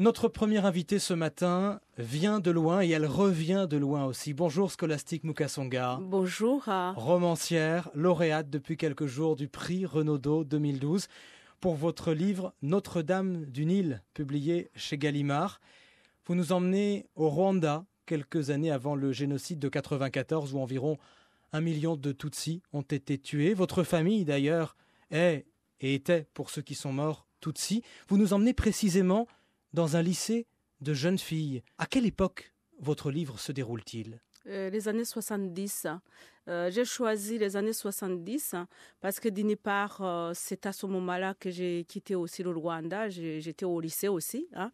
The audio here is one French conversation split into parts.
Notre première invitée ce matin vient de loin et elle revient de loin aussi. Bonjour Scolastique Mukasonga. Bonjour. Romancière, lauréate depuis quelques jours du prix Renaudot 2012 pour votre livre Notre-Dame du Nil, publié chez Gallimard. Vous nous emmenez au Rwanda quelques années avant le génocide de 94 où environ un million de Tutsis ont été tués. Votre famille d'ailleurs est et était pour ceux qui sont morts Tutsi. Vous nous emmenez précisément dans un lycée de jeunes filles. À quelle époque votre livre se déroule-t-il euh, les années 70. Euh, j'ai choisi les années 70 parce que d'une part, euh, c'est à ce moment-là que j'ai quitté aussi le Rwanda, j'étais au lycée aussi, hein.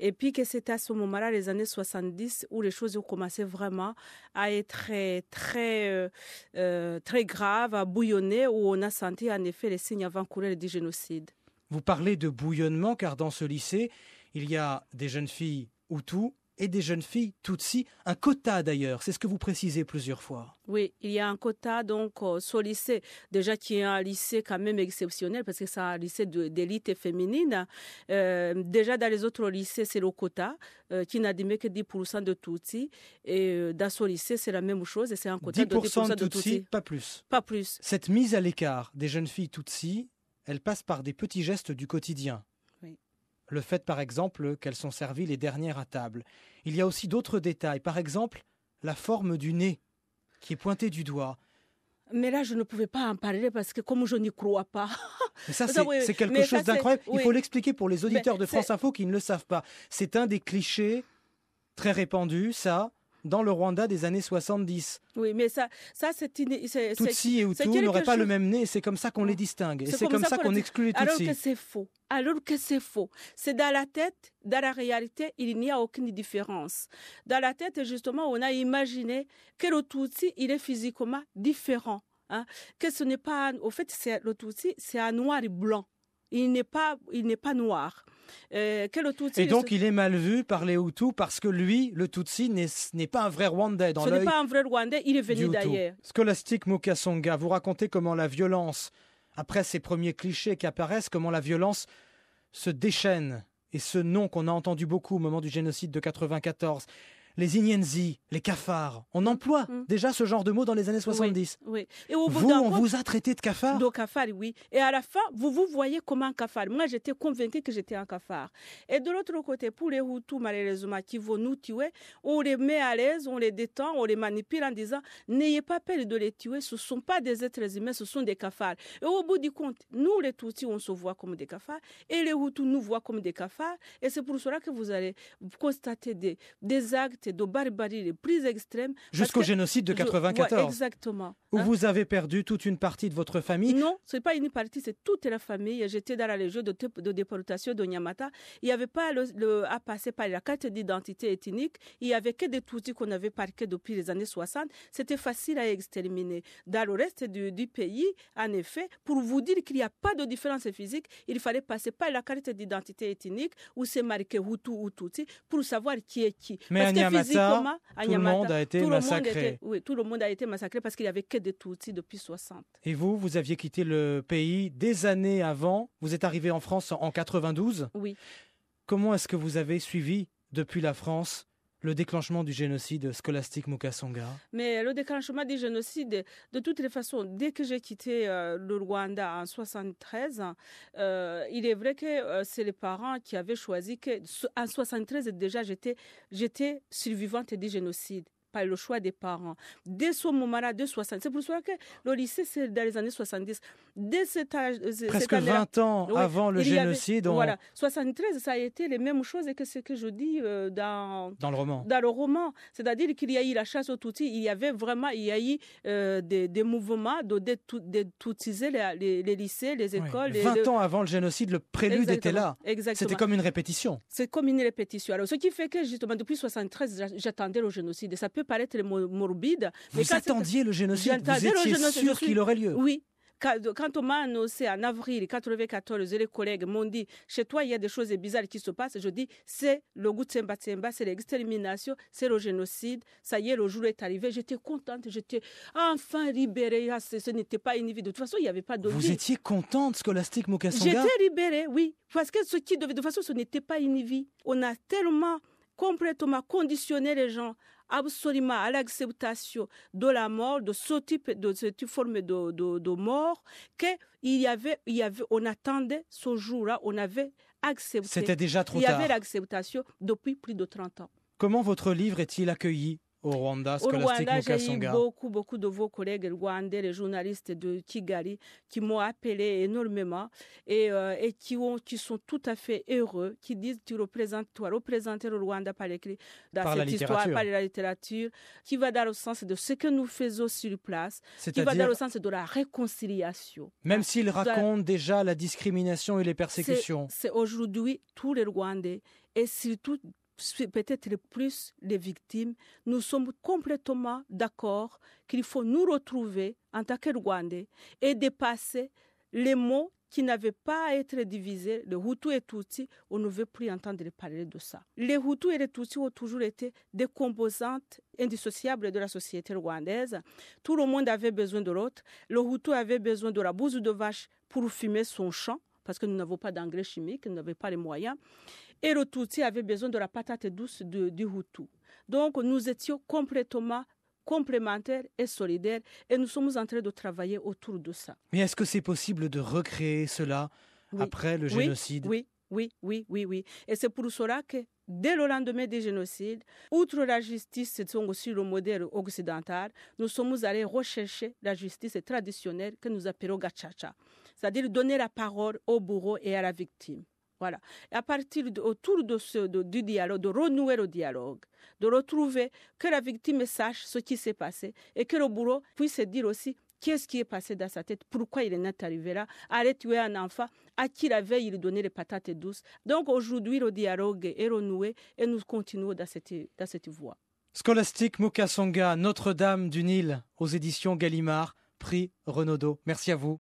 et puis que c'est à ce moment-là, les années 70, où les choses ont commencé vraiment à être très, très, très graves, à bouillonner, où on a senti en effet les signes avant-coureurs du génocide. Vous parlez de bouillonnement car dans ce lycée, il y a des jeunes filles Hutu et des jeunes filles Tutsi. un quota d'ailleurs, c'est ce que vous précisez plusieurs fois. Oui, il y a un quota donc au euh, lycée, déjà qui est un lycée quand même exceptionnel parce que c'est un lycée d'élite féminine. Euh, déjà dans les autres lycées, c'est le quota euh, qui qui n'admet que 10% de Tutsi. et dans ce lycée, c'est la même chose et c'est un quota de 10% de 10% de Tutsi, pas plus. Pas plus. Cette mise à l'écart des jeunes filles Tutsi, elle passe par des petits gestes du quotidien le fait par exemple qu'elles sont servies les dernières à table. Il y a aussi d'autres détails, par exemple la forme du nez qui est pointée du doigt. Mais là, je ne pouvais pas en parler parce que comme je n'y crois pas. ça, c'est quelque chose d'incroyable. Il faut l'expliquer pour les ben, auditeurs de France Info qui ne le savent pas. C'est un des clichés très répandus, ça, dans le Rwanda des années 70. Oui, mais ça, ça c'est une. Tutsi et Hutu n'auraient pas le même nez, c'est comme ça qu'on les distingue. c'est comme, ça qu'on exclut les Tutsi. Alors que c'est faux. Alors que c'est faux. C'est dans la tête, dans la réalité, il n'y a aucune différence. Dans la tête, justement, on a imaginé que le Tutsi, il est physiquement différent. Hein. que ce n'est pas, au fait, c'est, le Tutsi, c'est un noir et blanc. Il n'est pas, il n'est pas noir. Euh, et donc, il est mal vu par les Hutus parce que lui, le Tutsi, n'est pas un vrai Rwandais dans Ce n'est pas un vrai Rwandais, il est venu d'ailleurs. Scolastique Mukasonga, vous racontez comment la violence, après ces premiers clichés qui apparaissent, comment la violence se déchaîne. Et ce nom qu'on a entendu beaucoup au moment du génocide de 1994 les Inyenzi, les cafards. On emploie hmm. déjà ce genre de mots dans les années 70. Oui, Et vous, on vous a traité de cafard De cafard, oui. Et à la fin, vous vous voyez comme un cafard. Moi, j'étais convaincu que j'étais un cafard. Et de l'autre côté, pour les Hutus, malheureusement, qui vont nous tuer, on les met à l'aise, on les détend, on les manipule en disant n'ayez pas peur de les tuer, ce ne sont pas des êtres humains, ce sont des cafards. Et au bout du compte, nous, les Tutsis, on se voit comme des cafards et les Hutus nous voient comme des cafards. Et c'est pour cela que vous allez constater des actes de barbarie les plus extrêmes. Jusqu'au génocide de 94. exactement. Où hein? vous avez perdu toute une partie de votre famille. Non, c'est pas une partie, c'est toute la famille. J'étais dans la région de, de déportation de Nyamata. Il n'y avait pas le, à passer par la carte d'identité ethnique. Il n'y avait que des Tutsis qu'on avait parqués depuis les années 60. C'était facile à exterminer. Dans le reste du, pays, en effet, pour vous dire qu'il n'y a pas de différence physique, il fallait passer par la carte d'identité ethnique où c'est marqué Hutu ou Tutsi pour savoir qui est qui. Mais tout le monde a été massacré. tout le monde a été massacré parce qu'il n'y avait que des Tutsis depuis 60. Et vous, vous aviez quitté le pays des années avant. Vous êtes arrivé en France en 92. Oui. Comment est-ce que vous avez suivi depuis la France le déclenchement du génocide scolastique Mukasonga Mais le déclenchement du génocide, de toutes les façons, dès que j'ai quitté euh, le Rwanda en 73, euh, il est vrai que euh, c'est les parents qui avaient choisi que en 73 déjà j'étais j'étais survivante du génocide le choix des parents. Dès ce moment-là, de 60, c'est pour ça que le lycée, c'est dans les années 70. Dès cet âge, euh, presque 20 ans avant le génocide. Voilà, 73, ça a été les mêmes choses que ce que je dis euh, dans dans le roman. Dans le roman, c'est-à-dire qu'il y a eu la chasse aux Tutsis, il y avait vraiment, il y a eu euh, des, mouvements de toutiser les, lycées, les écoles. 20 ans avant le génocide, le prélude était là. C'était comme une répétition. C'est comme une répétition. Alors, ce qui fait que justement depuis 73, j'attendais le génocide. ça peut paraître morbide. Vous attendiez le génocide, vous étiez sûr qu'il aurait lieu. Oui, quand on m'a annoncé en avril 1994, les collègues m'ont dit Chez toi, il y a des choses bizarres qui se passent. Je dis C'est le goût Tsemba Tsemba, c'est l'extermination, c'est le génocide. Ça y est, le jour est arrivé. J'étais contente, j'étais enfin libérée. Ah, ce, n'était pas une vie. De toute façon, il n'y avait pas de Vous étiez contente, Scolastique Mokassonga J'étais libérée, oui. Parce que ce qui devait, de toute façon, ce n'était pas une vie. On a tellement complètement conditionner les gens absolument à l'acceptation de la mort, de ce type de cette forme de, mort, qu'il y avait, on attendait ce jour-là, on avait accepté. C'était déjà trop tard. Il y avait l'acceptation depuis plus de 30 ans. Comment votre livre est-il accueilli au Rwanda, au Rwanda, j'ai eu beaucoup, beaucoup de vos collègues rwandais, les journalistes de Kigali, qui m'ont appelé énormément et, euh, qui, ont, qui sont tout à fait heureux, qui disent tu représentes, tu as le Rwanda par l'écrit, dans par cette histoire, par la littérature, qui va dans le sens de ce que nous faisons sur place, qui va dans le sens de la réconciliation. Même s'ils racontent déjà la discrimination et les persécutions. C'est aujourd'hui tous les Rwandais et surtout peut-être plus les victimes, nous sommes complètement d'accord qu'il faut nous retrouver en tant que Rwandais et dépasser les mots qui n'avaient pas à être divisés, le Hutu et Tutsi. on ne veut plus entendre parler de ça. Les Hutus et les Tutsi ont toujours été des composantes indissociables de la société rwandaise. Tout le monde avait besoin de l'autre. Le Hutu avait besoin de la bouse de vache pour fumer son champ parce que nous n'avons pas d'engrais chimiques, nous n'avons pas les moyens. Et le Tutsi avait besoin de la patate douce du Hutu. Donc nous étions complètement complémentaires et solidaires et nous sommes en train de travailler autour de ça. Mais est-ce que c'est possible de recréer cela après le génocide oui, oui, oui, oui, oui. Et c'est pour cela que dès le lendemain du génocide, outre la justice, c'est aussi le modèle occidental, nous sommes allés rechercher la justice traditionnelle que nous appelons gachacha, c'est-à-dire donner la parole au bourreau et à la victime. Voilà. À partir autour de ce, du dialogue, de renouer le dialogue, de retrouver que la victime sache ce qui s'est passé et que le bourreau puisse dire aussi qu'est-ce qui est passé dans sa tête, pourquoi il est arrivé là, aller tuer un enfant à qui la veille il donnait les patates douces. Donc aujourd'hui, le dialogue est renoué et nous continuons dans cette, dans cette voie. Scolastique Mukasonga, Notre-Dame du Nil, aux éditions Gallimard, prix Renaudot. Merci à vous.